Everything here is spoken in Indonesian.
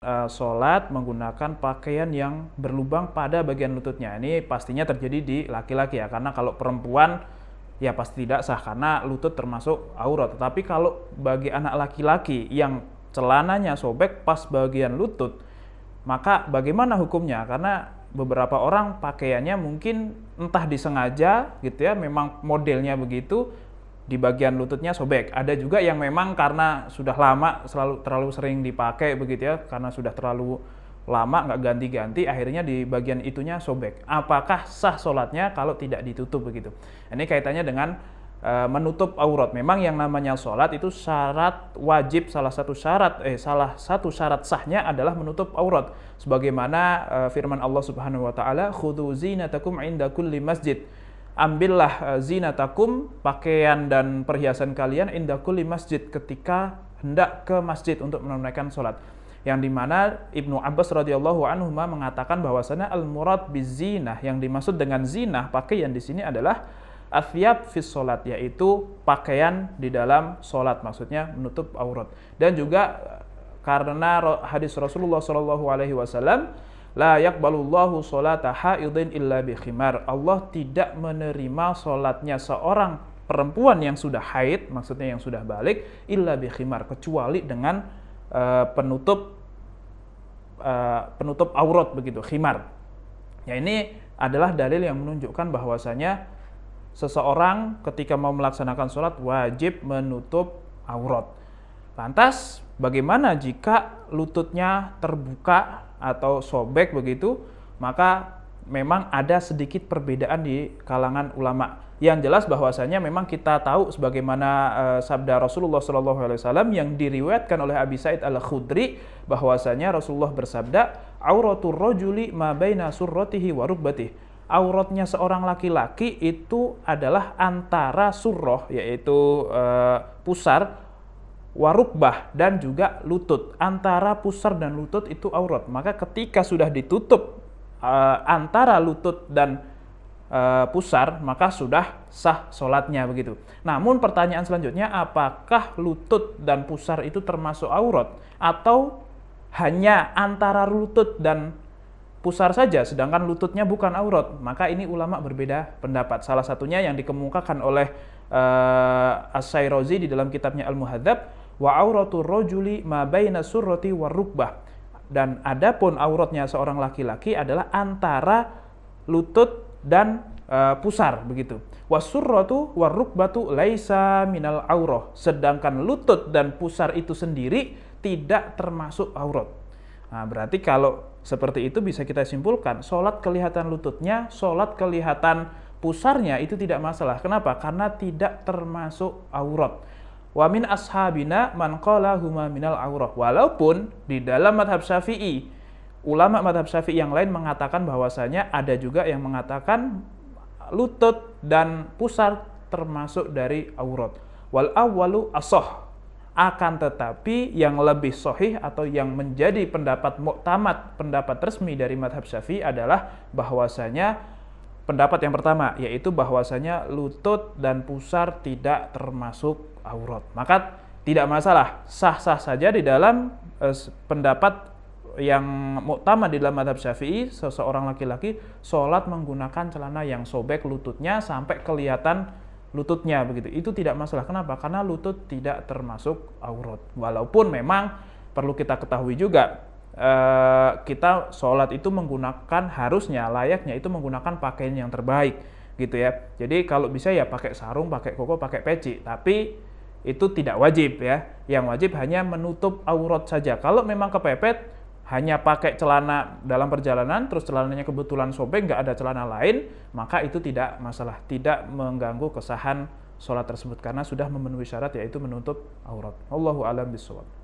uh, sholat menggunakan pakaian yang berlubang pada bagian lututnya. Ini pastinya terjadi di laki-laki ya, karena kalau perempuan ya pasti tidak sah karena lutut termasuk aurat. Tetapi kalau bagi anak laki-laki yang celananya sobek pas bagian lutut, maka bagaimana hukumnya? Karena beberapa orang pakaiannya mungkin entah disengaja gitu ya, memang modelnya begitu di bagian lututnya sobek. Ada juga yang memang karena sudah lama selalu terlalu sering dipakai begitu ya, karena sudah terlalu lama nggak ganti-ganti, akhirnya di bagian itunya sobek. Apakah sah sholatnya kalau tidak ditutup begitu? Ini kaitannya dengan e, menutup aurat. Memang yang namanya sholat itu syarat wajib salah satu syarat eh salah satu syarat sahnya adalah menutup aurat. Sebagaimana e, firman Allah Subhanahu wa taala, "Khudzu zinatakum 'inda kulli masjid." ambillah eh, zina takum pakaian dan perhiasan kalian indah masjid ketika hendak ke masjid untuk menunaikan sholat yang dimana Ibnu Abbas radhiyallahu anhu mengatakan bahwasanya al murad bizinah yang dimaksud dengan zinah pakaian di sini adalah afiyab fis solat yaitu pakaian di dalam solat maksudnya menutup aurat dan juga eh, karena hadis Rasulullah saw La yakbalullahu sholata haidin illa bikhimar. Allah tidak menerima sholatnya seorang perempuan yang sudah haid, maksudnya yang sudah balik, illa bikhimar, kecuali dengan uh, penutup uh, penutup aurat begitu, khimar. Ya ini adalah dalil yang menunjukkan bahwasanya seseorang ketika mau melaksanakan sholat wajib menutup aurat. Lantas, bagaimana jika lututnya terbuka atau sobek begitu? Maka memang ada sedikit perbedaan di kalangan ulama. Yang jelas bahwasanya memang kita tahu sebagaimana eh, sabda Rasulullah saw yang diriwayatkan oleh Abi Said al Khudri bahwasanya Rasulullah bersabda, auratul rojuli ma baina surrotihi warubati auratnya seorang laki-laki itu adalah antara surroh yaitu e, pusar warukbah dan juga lutut. Antara pusar dan lutut itu aurat. Maka ketika sudah ditutup uh, antara lutut dan uh, pusar, maka sudah sah sholatnya begitu. Namun pertanyaan selanjutnya, apakah lutut dan pusar itu termasuk aurat atau hanya antara lutut dan pusar saja, sedangkan lututnya bukan aurat? Maka ini ulama berbeda pendapat. Salah satunya yang dikemukakan oleh uh, eh, as sairozi di dalam kitabnya Al-Muhadzab wa auratul rajuli ma baina surrati warukbah dan adapun auratnya seorang laki-laki adalah antara lutut dan uh, pusar begitu. Wasurratu warukbatu laisa minal aurah. Sedangkan lutut dan pusar itu sendiri tidak termasuk aurat. Nah, berarti kalau seperti itu bisa kita simpulkan, sholat kelihatan lututnya, sholat kelihatan pusarnya itu tidak masalah. Kenapa? Karena tidak termasuk aurat. Wa min ashabina man qala huma minal aurah. Walaupun di dalam madhab syafi'i, ulama madhab syafi'i yang lain mengatakan bahwasanya ada juga yang mengatakan lutut dan pusar termasuk dari aurat. Wal awwalu asoh. Akan tetapi yang lebih sohih atau yang menjadi pendapat muktamad, pendapat resmi dari madhab syafi'i adalah bahwasanya pendapat yang pertama yaitu bahwasanya lutut dan pusar tidak termasuk aurat. Maka tidak masalah, sah-sah saja di dalam eh, pendapat yang utama di dalam madhab syafi'i, seseorang laki-laki sholat menggunakan celana yang sobek lututnya sampai kelihatan lututnya begitu. Itu tidak masalah. Kenapa? Karena lutut tidak termasuk aurat. Walaupun memang perlu kita ketahui juga eh, kita sholat itu menggunakan harusnya layaknya itu menggunakan pakaian yang terbaik gitu ya. Jadi kalau bisa ya pakai sarung, pakai koko, pakai peci. Tapi itu tidak wajib ya. Yang wajib hanya menutup aurat saja. Kalau memang kepepet, hanya pakai celana dalam perjalanan, terus celananya kebetulan sobek, nggak ada celana lain, maka itu tidak masalah. Tidak mengganggu kesahan sholat tersebut karena sudah memenuhi syarat yaitu menutup aurat. Allahu alam bisawab.